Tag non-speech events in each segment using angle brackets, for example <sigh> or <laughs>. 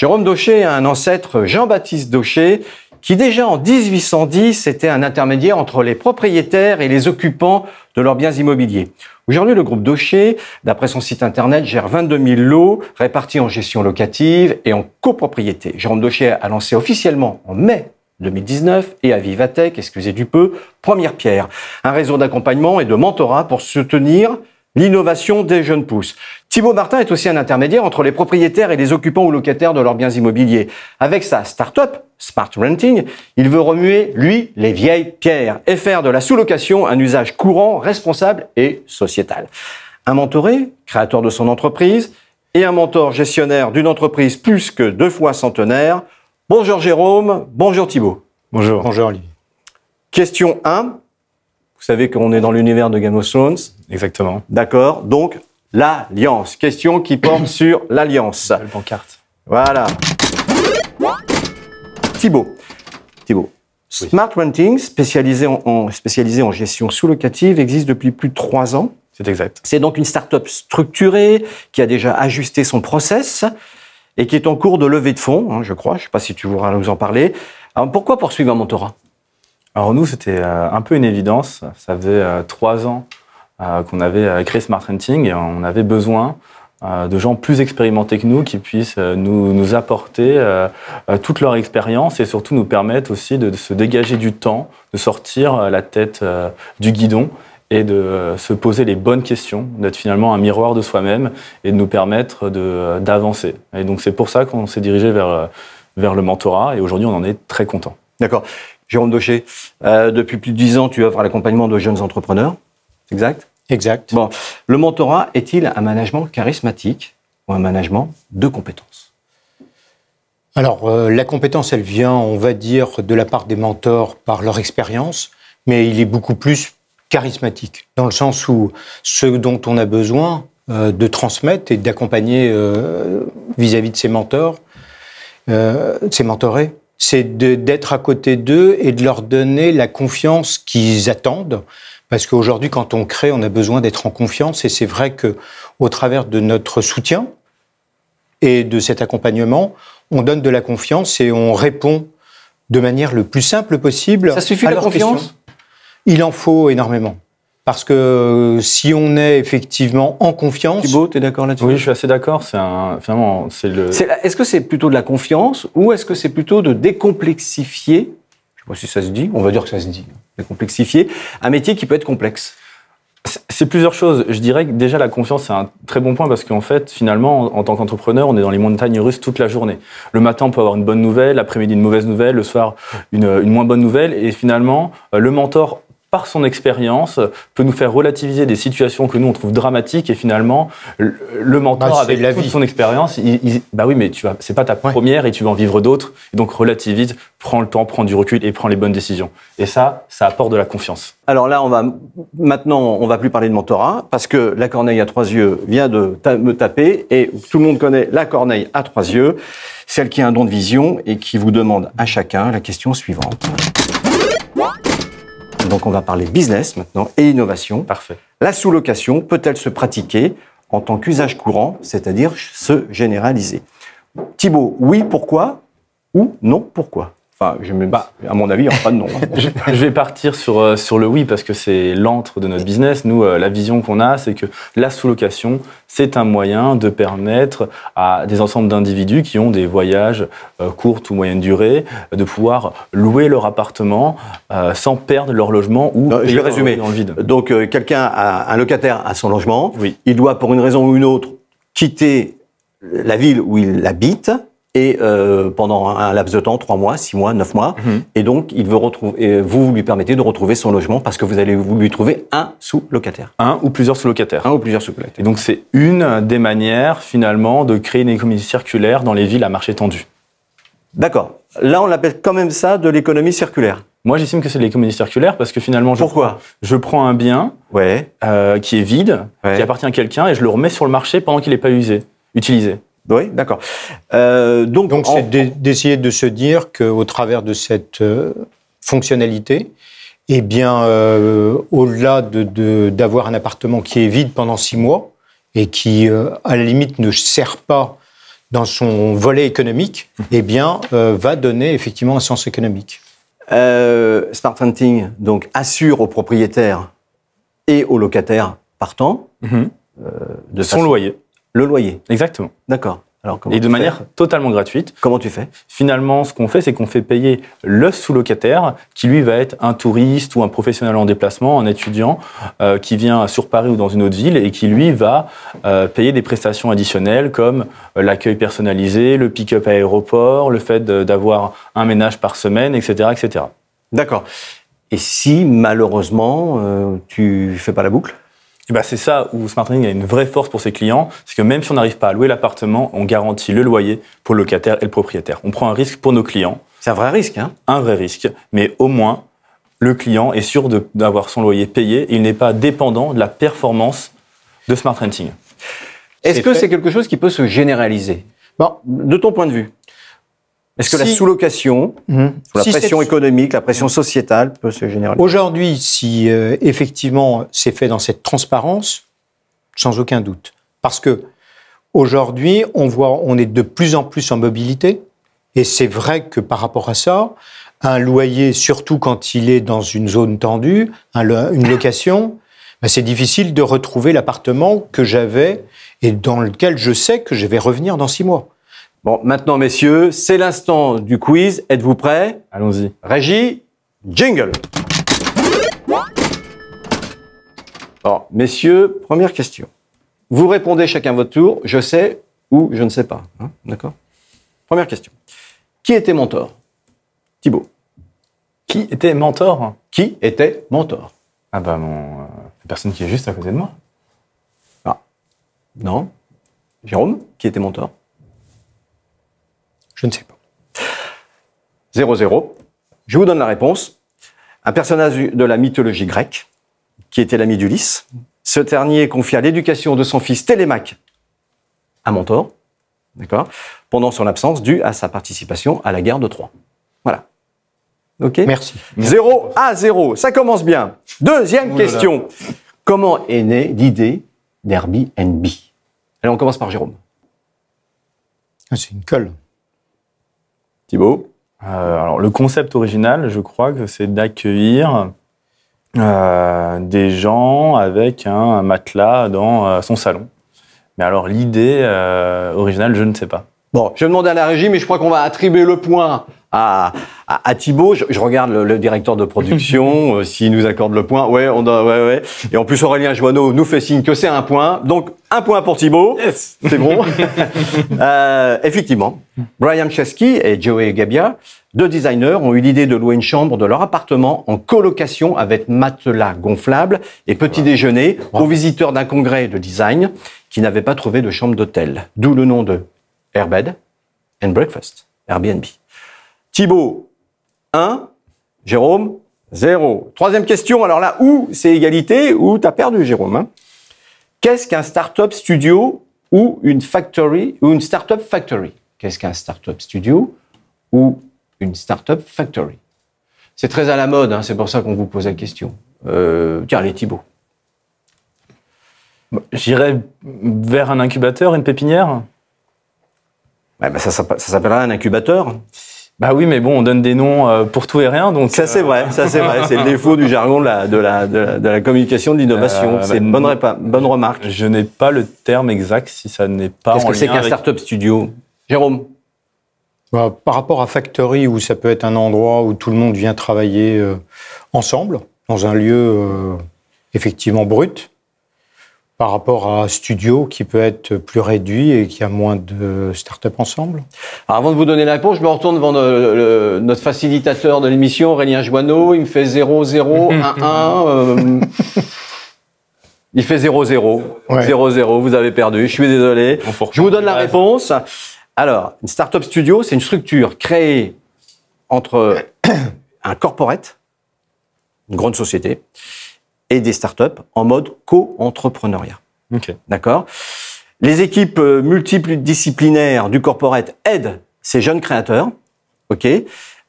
Jérôme Daucher a un ancêtre, Jean-Baptiste Daucher, qui déjà en 1810 était un intermédiaire entre les propriétaires et les occupants de leurs biens immobiliers. Aujourd'hui, le groupe Daucher, d'après son site internet, gère 22 000 lots répartis en gestion locative et en copropriété. Jérôme Daucher a lancé officiellement en mai 2019 et à Vivatech, excusez du peu, première pierre, un réseau d'accompagnement et de mentorat pour soutenir l'innovation des jeunes pousses. Thibaut Martin est aussi un intermédiaire entre les propriétaires et les occupants ou locataires de leurs biens immobiliers. Avec sa start-up, Smart Renting, il veut remuer, lui, les vieilles pierres et faire de la sous-location un usage courant, responsable et sociétal. Un mentoré, créateur de son entreprise, et un mentor gestionnaire d'une entreprise plus que deux fois centenaire. Bonjour Jérôme, bonjour Thibault. Bonjour. Bonjour Olivier. Question 1. Vous savez qu'on est dans l'univers de Game of Thrones. Exactement. D'accord. Donc, l'Alliance. Question qui porte <coughs> sur l'Alliance. La pancarte. Voilà. Thibaut. Thibaut. Smart Renting, spécialisé en, spécialisé en gestion sous-locative, existe depuis plus de trois ans. C'est exact. C'est donc une start-up structurée qui a déjà ajusté son process et qui est en cours de levée de fonds, hein, je crois. Je ne sais pas si tu voudras nous en parler. Alors, pourquoi poursuivre un mentorat alors nous, c'était euh, un peu une évidence. Ça faisait euh, trois ans euh, qu'on avait créé Smart Renting et on avait besoin de gens plus expérimentés que nous qui puissent nous, apporter toute leur expérience et surtout nous permettre aussi de, se dégager du temps, de sortir la tête du guidon et de se poser les bonnes questions, d'être finalement un miroir de soi-même et de nous permettre d'avancer. Et donc c'est pour ça qu'on s'est dirigé vers, vers le mentorat et aujourd'hui on en est très content. D'accord. Jérôme Daucher, euh, depuis plus de dix ans, tu offres l'accompagnement de jeunes entrepreneurs. Exact Exact. Bon, le mentorat est-il un management charismatique ou un management de compétences Alors, euh, la compétence, elle vient, on va dire, de la part des mentors par leur expérience, mais il est beaucoup plus charismatique, dans le sens où ce dont on a besoin euh, de transmettre et d'accompagner vis-à-vis de ses mentors, ses mentorés, c'est d'être à côté d'eux et de leur donner la confiance qu'ils attendent. Parce qu'aujourd'hui, quand on crée, on a besoin d'être en confiance. Et c'est vrai que, au travers de notre soutien et de cet accompagnement, on donne de la confiance et on répond de manière le plus simple possible. Ça suffit de la confiance Il en faut énormément. Parce que si on est effectivement en confiance. Thibaut, tu es d'accord là-dessus Oui, je suis assez d'accord. C'est un. c'est le. Est-ce que c'est plutôt de la confiance ou est-ce que c'est plutôt de décomplexifier Je sais pas si ça se dit, on va dire que ça se dit. Décomplexifier un métier qui peut être complexe. C'est plusieurs choses. Je dirais que déjà la confiance, c'est un très bon point parce qu'en fait, finalement, en, tant qu'entrepreneur, on est dans les montagnes russes toute la journée. Le matin, on peut avoir une bonne nouvelle, l'après-midi, une mauvaise nouvelle, le soir, une, une, moins bonne nouvelle. Et finalement, euh, le mentor par son expérience, peut nous faire relativiser des situations que nous on trouve dramatiques et finalement le mentor avec toute son expérience, il, bah oui mais tu vas, c'est pas ta première et tu vas en vivre d'autres, donc relativise, prends le temps, prends du recul et prends les bonnes décisions. Et ça, ça apporte de la confiance. Alors là, on va maintenant, on va plus parler de mentorat parce que la Corneille à trois yeux vient de me taper et tout le monde connaît la Corneille à trois yeux, celle qui a un don de vision et qui vous demande à chacun la question suivante. Donc on va parler business maintenant et innovation. Parfait. La sous-location peut-elle se pratiquer en tant qu'usage courant, c'est-à-dire se généraliser Thibault, oui, pourquoi Ou non, pourquoi Enfin, je bah, à mon avis, il n'y pas de nom. <laughs> je, vais partir sur, euh, sur le oui parce que c'est l'antre de notre business. Nous, euh, la vision qu'on a, c'est que la sous-location, c'est un moyen de permettre à des ensembles d'individus qui ont des voyages euh, courtes ou moyennes durées de pouvoir louer leur appartement sans perdre leur logement ou non, je vais résumer. dans le vide. Donc, quelqu'un, un locataire, a son logement. Oui. Il doit, pour une raison ou une autre, quitter la ville où il habite et euh, pendant un laps de temps, trois mois, six mois, neuf mois. Mhm. Et donc, il veut retrouver, vous lui permettez de retrouver son logement parce que vous allez vous lui trouver un sous-locataire. Un ou plusieurs sous-locataires. Un ou plusieurs sous-locataires. Et donc, c'est une des manières, finalement, de créer une économie circulaire dans les villes à marché tendu. D'accord. Là, on l'appelle quand même ça de l'économie circulaire. Moi, j'estime que c'est de l'économie circulaire parce que finalement, je, Pourquoi je prends un bien euh, qui est vide, qui appartient à quelqu'un, et je le remets sur le marché pendant qu'il n'est pas usé, utilisé. Oui, d'accord. Euh, donc, c'est d'essayer de se dire qu'au travers de cette euh, fonctionnalité, eh bien, euh, au-delà d'avoir de, un appartement qui est vide pendant six mois et qui, à la limite, ne sert pas dans son volet économique, mmh. eh bien, va donner effectivement un sens économique. Smart Renting donc assure aux propriétaires et aux locataires partant mmh. de son loyer le loyer. Exactement. D'accord. Alors, et de manière totalement gratuite. Comment tu fais Finalement, ce qu'on fait, c'est qu'on fait payer le sous-locataire, qui lui va être un touriste ou un professionnel en déplacement, un étudiant euh, qui vient sur Paris ou dans une autre ville et qui lui va euh, payer des prestations additionnelles comme euh, l'accueil personnalisé, le pick-up à aéroport, le fait d'avoir un ménage par semaine, etc. etc. D'accord. Et si malheureusement, euh, tu fais pas la boucle bah, c'est ça où Smart Renting a une vraie force pour ses clients, c'est que même si on n'arrive pas à louer l'appartement, on garantit le loyer pour le locataire et le propriétaire. On prend un risque pour nos clients. C'est un vrai risque, hein. Un vrai risque, mais au moins le client est sûr d'avoir son loyer payé il n'est pas dépendant de la performance de Smart Renting. Est-ce que c'est quelque chose qui peut se généraliser De ton point de vue est-ce que la sous-location, mhm. la pression économique, la pression sociétale peut se générer? Aujourd'hui, si euh, effectivement c'est fait dans cette transparence, sans aucun doute, parce que aujourd'hui on voit, on est de plus en plus en mobilité, et c'est vrai que par rapport à ça, un loyer, surtout quand il est dans une zone tendue, une location, ben, c'est difficile de retrouver l'appartement que j'avais et dans lequel je sais que je vais revenir dans six mois. Bon, maintenant, messieurs, c'est l'instant du quiz. Êtes-vous prêts Allons-y. Régie, jingle. Alors, messieurs, première question. Vous répondez chacun votre tour. Je sais ou je ne sais pas. Hein, d'accord Première question. Qui était mentor Thibaut. Qui était mentor Qui était mentor Ah bah mon... Euh, personne qui est juste à côté de moi. Ah. Non. Jérôme, qui était mentor je ne sais pas. 0-0. Je vous donne la réponse. Un personnage de la mythologie grecque, qui était l'ami d'Ulysse. Ce dernier confia l'éducation de son fils Télémaque à Mentor, d'accord, pendant son absence due à sa participation à la guerre de Troie. Voilà. OK Merci. 0 à 0. Ça commence bien. Deuxième question. Comment est née l'idée d'Airbnb Allez, on commence par Jérôme. Ah, c'est une colle. Thibaut euh, Alors, le concept original, je crois que c'est d'accueillir euh, des gens avec un matelas dans euh, son salon. Mais alors, l'idée originale, je ne sais pas. Bon, je vais demander à la régie, mais je crois qu'on va attribuer le point à, à, à Thibaut. Je, regarde le, directeur de production, <laughs> euh, s'il nous accorde le point. Ouais, on doit, ouais, ouais. Et en plus, Aurélien Joanneau nous fait signe que c'est un point. Donc, un point pour Thibaut. C'est bon. <laughs> euh, effectivement, Brian Chesky et Joey Gabia, deux designers, ont eu l'idée de louer une chambre de leur appartement en colocation avec matelas gonflables et petit déjeuner aux visiteurs d'un congrès de design qui n'avaient pas trouvé de chambre d'hôtel. D'où le nom de Airbed and Breakfast, Airbnb. Thibaut, 1. Jérôme, 0. Troisième question, alors là, où c'est égalité, ou as perdu, Jérôme. Hein Qu'est-ce qu'un startup studio ou une factory ou une startup factory Qu'est-ce qu'un startup studio ou une startup factory C'est très à la mode, hein, c'est pour ça qu'on vous pose la question. Euh, tiens, allez, Thibault. Bah, j'irais vers un incubateur, une pépinière bah, Ça, ça s'appellera un incubateur. Bah oui, mais bon, on donne des noms euh, pour tout et rien, donc. Ça c'est euh, vrai, ça c'est vrai, c'est le défaut du jargon de la communication, de l'innovation. Euh, c'est une bonne, remarque. Je n'ai pas le terme exact si ça n'est pas. Qu'est-ce que c'est qu'un startup studio, Jérôme bah, Par rapport à Factory, où ça peut être un endroit où tout le monde vient travailler ensemble dans un lieu effectivement brut, par rapport à un studio qui peut être plus réduit et qui a moins de start-up ensemble Avant de vous donner la réponse, je me retourne devant notre facilitateur de l'émission, Aurélien Joanneau. Il me fait 0, 0, 1, 1. il fait 0, 0. Vous avez perdu. Je suis désolé. Je vous donne la réponse. Alors, une start-up studio, c'est une structure créée entre un corporate, une grande société, et des startups en mode co-entrepreneuriat. D'accord Les équipes euh, multiples disciplinaires du corporate aident ces jeunes créateurs. OK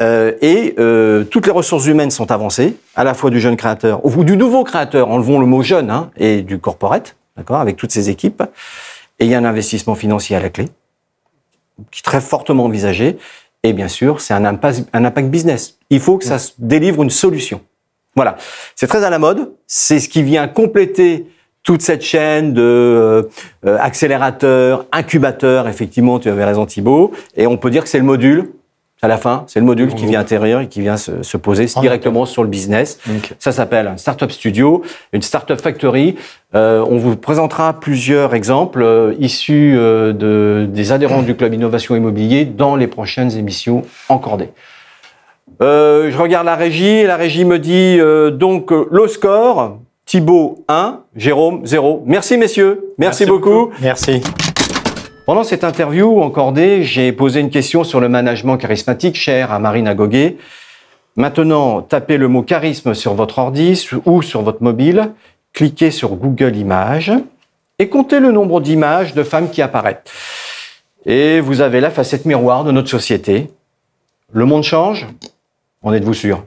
euh, et euh, toutes les ressources humaines sont avancées, à la fois du jeune créateur ou du nouveau créateur, enlevons le mot jeune, hein, et du corporate, d'accord, avec toutes ces équipes. Et il y a un investissement financier à la clé, qui est très fortement envisagé. Et bien sûr, c'est un un impact business. Il faut que ça se délivre une solution. Voilà, c'est très à la mode. C'est ce qui vient compléter toute cette chaîne de euh, euh, accélérateurs, incubateurs, effectivement, tu avais raison Thibault, et on peut dire que c'est le module. À la fin, c'est le module qui vient intérieur et qui vient se, poser ah, directement sur le business. Ça s'appelle un startup studio, une startup factory. Euh, on vous présentera plusieurs exemples issus des adhérents du club innovation immobilier dans les prochaines émissions encordées. Euh, je regarde la régie et la régie me dit euh, donc euh, le score. Thibaut 1, Jérôme 0. Merci messieurs, merci, beaucoup. Merci. Pendant cette interview en encordée, j'ai posé une question sur le management charismatique cher à Marina Goguet. Maintenant, tapez le mot charisme sur votre ordi ou sur votre mobile, cliquez sur Google Images et comptez le nombre d'images de femmes qui apparaissent. Et vous avez la facette miroir de notre société. Le monde change, en êtes-vous sûr